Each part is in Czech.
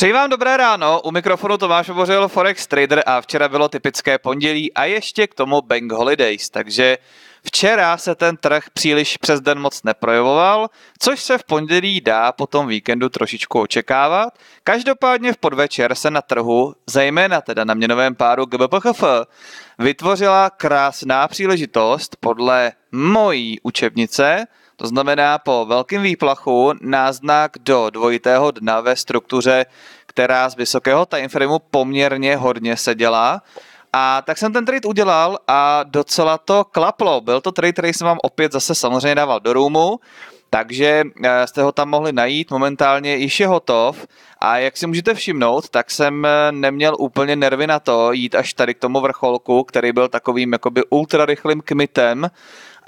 Přeji vám dobré ráno, u mikrofonu Tomáš Obořil, Forex Trader a včera bylo typické pondělí a ještě k tomu Bank Holidays, takže Včera se ten trh příliš přes den moc neprojevoval, což se v pondělí dá po tom víkendu trošičku očekávat. Každopádně v podvečer se na trhu, zejména teda na měnovém páru GBPHF, vytvořila krásná příležitost podle mojí učebnice, to znamená po velkém výplachu náznak do dvojitého dna ve struktuře, která z vysokého timeframeu poměrně hodně se dělá. A tak jsem ten trade udělal a docela to klaplo. Byl to trade, který jsem vám opět zase samozřejmě dával do roomu, takže eh, jste ho tam mohli najít, momentálně již je hotov a jak si můžete všimnout, tak jsem eh, neměl úplně nervy na to jít až tady k tomu vrcholku, který byl takovým jakoby ultrarychlým kmitem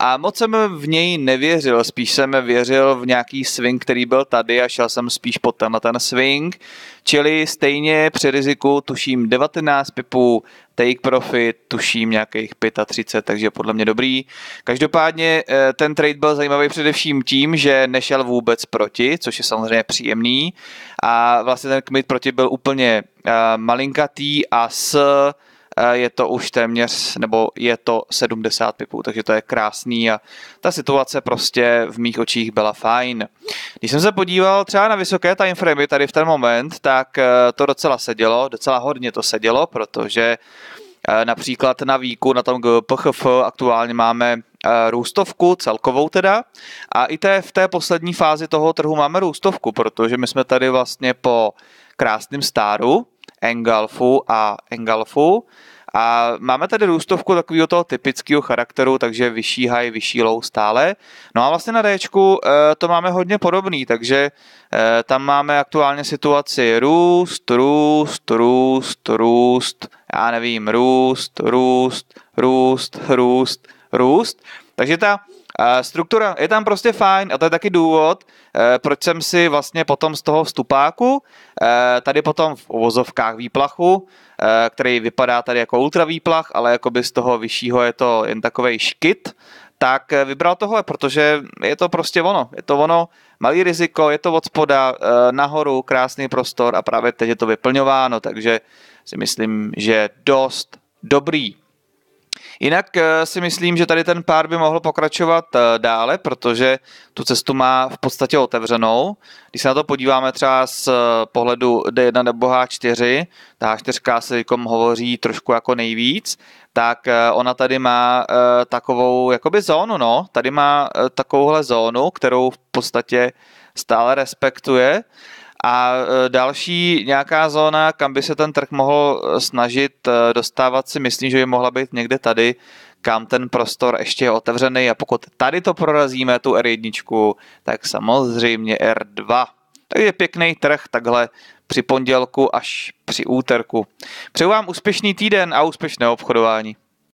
a moc jsem v něj nevěřil, spíš jsem věřil v nějaký swing, který byl tady a šel jsem spíš pod ten, ten swing, čili stejně při riziku tuším 19 pipů, take profit, tuším nějakých 35, takže podle mě dobrý. Každopádně eh, ten trade byl zajímavý především tím, že nešel vůbec proti, což je samozřejmě příjemný a vlastně ten kmit proti byl úplně eh, malinkatý a s je to už téměř, nebo je to 70 pipů, takže to je krásný a ta situace prostě v mých očích byla fajn. Když jsem se podíval třeba na vysoké timeframey tady v ten moment, tak eh, to docela sedělo, docela hodně to sedělo, protože eh, Například na výku na tom PHF aktuálně máme eh, růstovku celkovou teda a i té, v té poslední fázi toho trhu máme růstovku, protože my jsme tady vlastně po krásným stáru, Engalfu a Engalfu. A máme tady růstovku takového toho typického charakteru, takže vyšší high, vyšší low stále. No a vlastně na D eh, to máme hodně podobný, takže eh, tam máme aktuálně situaci růst, růst, růst, růst, já nevím, růst, růst, růst, růst, růst. Takže ta Struktura je tam prostě fajn a to je taky důvod, eh, proč jsem si vlastně potom z toho vstupáku, eh, tady potom v uvozovkách výplachu, eh, který vypadá tady jako ultra výplach, ale jako by z toho vyššího je to jen takový škyt, tak vybral tohle, protože je to prostě ono. Je to ono, malý riziko, je to od spoda nahoru, krásný prostor a právě teď je to vyplňováno, takže si myslím, že dost dobrý. Jinak eh, si myslím, že tady ten pár by mohl pokračovat eh, dále, protože tu cestu má v podstatě otevřenou. Když se na to podíváme třeba z eh, pohledu D1 nebo H4, ta H4 se jako hovoří trošku jako nejvíc, tak ona tady má takovou jakoby zónu, no. Tady má takovouhle zónu, kterou v podstatě stále respektuje a e, další nějaká zóna, kam by se ten trh mohl e, snažit e, dostávat, si myslím, že by mohla být někde tady, kam ten prostor ještě je otevřený a pokud tady to prorazíme, tu R1, tak samozřejmě R2. Takže pěkný trh takhle při pondělku až při úterku. Přeju vám úspěšný týden a úspěšné obchodování.